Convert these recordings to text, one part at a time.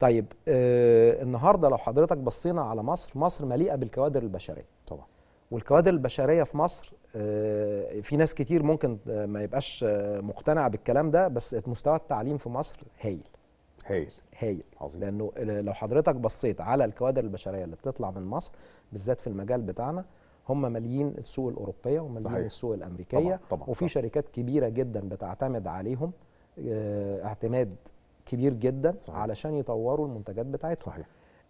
طيب آه النهارده لو حضرتك بصينا على مصر مصر مليئه بالكوادر البشريه طبعا والكوادر البشريه في مصر آه في ناس كتير ممكن آه، ما يبقاش آه، مقتنع بالكلام ده بس مستوى التعليم في مصر هايل هايل هايل عظيم لانه آه، لو حضرتك بصيت على الكوادر البشريه اللي بتطلع من مصر بالذات في المجال بتاعنا هم ماليين السوق الاوروبيه وماليين السوق الامريكيه طبعا طبعا وفي طبعا. شركات كبيره جدا بتعتمد عليهم اعتماد كبير جدا صحيح. علشان يطوروا المنتجات بتاعتهم صحيح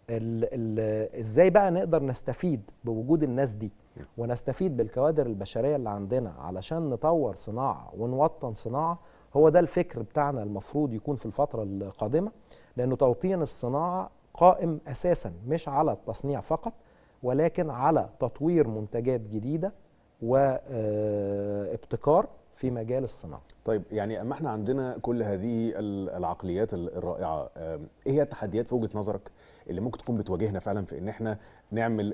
ال ال ازاي بقى نقدر نستفيد بوجود الناس دي نعم. ونستفيد بالكوادر البشريه اللي عندنا علشان نطور صناعه ونوطن صناعه هو ده الفكر بتاعنا المفروض يكون في الفتره القادمه لانه توطين الصناعه قائم اساسا مش على التصنيع فقط ولكن على تطوير منتجات جديده وابتكار آه، في مجال الصناعه طيب يعني اما احنا عندنا كل هذه العقليات الرائعه ايه هي التحديات في وجهه نظرك اللي ممكن تكون بتواجهنا فعلا في ان احنا نعمل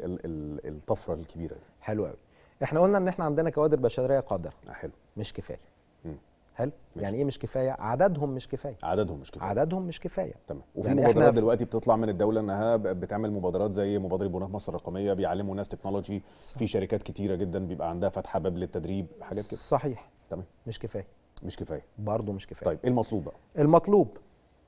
الطفره الكبيره دي حلو قوي احنا قلنا ان احنا عندنا كوادر بشريه قادره آه، حلو مش كفايه هل حلو يعني ايه مش كفايه عددهم مش كفايه عددهم مش كفايه عددهم مش كفايه تمام وفي يعني مبادرات دلوقتي بتطلع من الدوله انها بتعمل مبادرات زي مبادره بناء مصر الرقميه بيعلموا ناس تكنولوجي صح. في شركات كتيره جدا بيبقى عندها فاتحه باب للتدريب حاجات كده صحيح تمام مش كفايه مش كفايه برضه مش كفايه طيب ايه المطلوب بقى المطلوب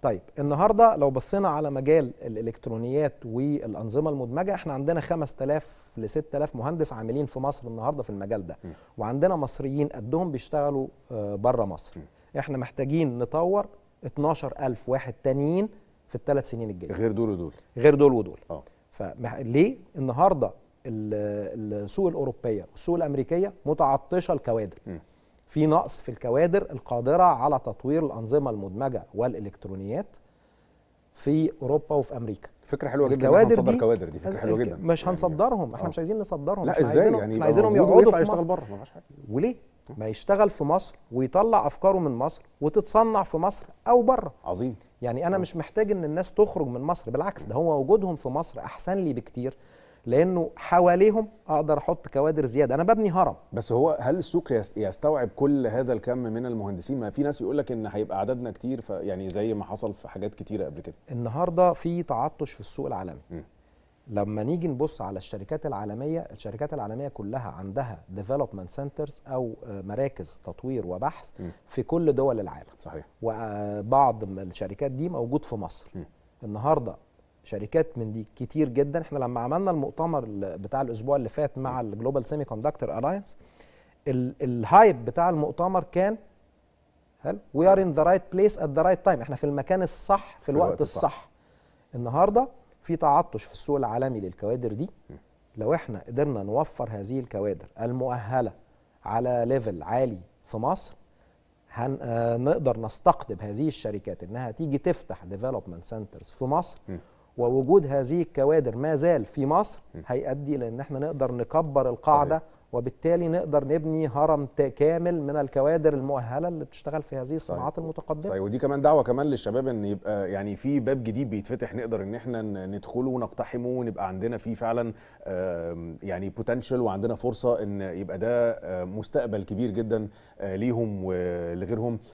طيب النهارده لو بصينا على مجال الالكترونيات والانظمه المدمجه احنا عندنا 5000 ل 6000 مهندس عاملين في مصر النهارده في المجال ده م. وعندنا مصريين قدهم بيشتغلوا آه، بره مصر م. احنا محتاجين نطور 12000 واحد تانيين في الثلاث سنين الجايه غير دول ودول غير دول ودول اه فليه النهارده السوق الاوروبيه والسوق الامريكيه متعطشه الكوادر م. في نقص في الكوادر القادرة على تطوير الأنظمة المدمجة والإلكترونيات في أوروبا وفي أمريكا فكره حلوه جدا الكوادر دي كوادر دي فكره حلوه جدا مش يعني هنصدرهم احنا أوه. مش عايزين نصدرهم لا ازاي يعني عايزينهم يقعدوا في مصر بره وليه ما يشتغل في مصر ويطلع افكاره من مصر وتتصنع في مصر او بره عظيم يعني انا آه. مش محتاج ان الناس تخرج من مصر بالعكس ده هو وجودهم في مصر احسن لي بكتير لانه حواليهم اقدر احط كوادر زياده انا ببني هرم بس هو هل السوق يستوعب كل هذا الكم من المهندسين ما في ناس يقول لك ان هيبقى عددنا كتير يعني زي ما حصل في حاجات كتيره قبل كده النهارده في تعطش في السوق العالمي م. لما نيجي نبص على الشركات العالميه الشركات العالميه كلها عندها ديفلوبمنت سنترز او آه، مراكز تطوير وبحث م. في كل دول العالم صحيح وبعض الشركات دي موجود في مصر م. النهارده شركات من دي كتير جدا احنا لما عملنا المؤتمر بتاع الاسبوع اللي فات مع الجلوبال سيمي كوندكتور الاينس الهايب بتاع المؤتمر كان حلو وي ار ان ذا رايت بليس ات ذا رايت تايم احنا في المكان الصح في الوقت, في الوقت الصح. الصح النهارده في تعطش في السوق العالمي للكوادر دي لو احنا قدرنا نوفر هذه الكوادر المؤهله على ليفل عالي في مصر هنقدر آه، نستقطب هذه الشركات انها تيجي تفتح ديفلوبمنت سنترز في مصر ووجود هذه الكوادر ما زال في مصر هيؤدي لان احنا نقدر نكبر القاعده صحيح. وبالتالي نقدر نبني هرم كامل من الكوادر المؤهله اللي بتشتغل في هذه الصناعات صحيح. المتقدمه صحيح ودي كمان دعوه كمان للشباب ان يبقى يعني في باب جديد بيتفتح نقدر ان احنا ندخله ونقتحمه ونبقى عندنا فيه فعلا يعني بوتنشال وعندنا فرصه ان يبقى ده مستقبل كبير جدا آه، ليهم ولغيرهم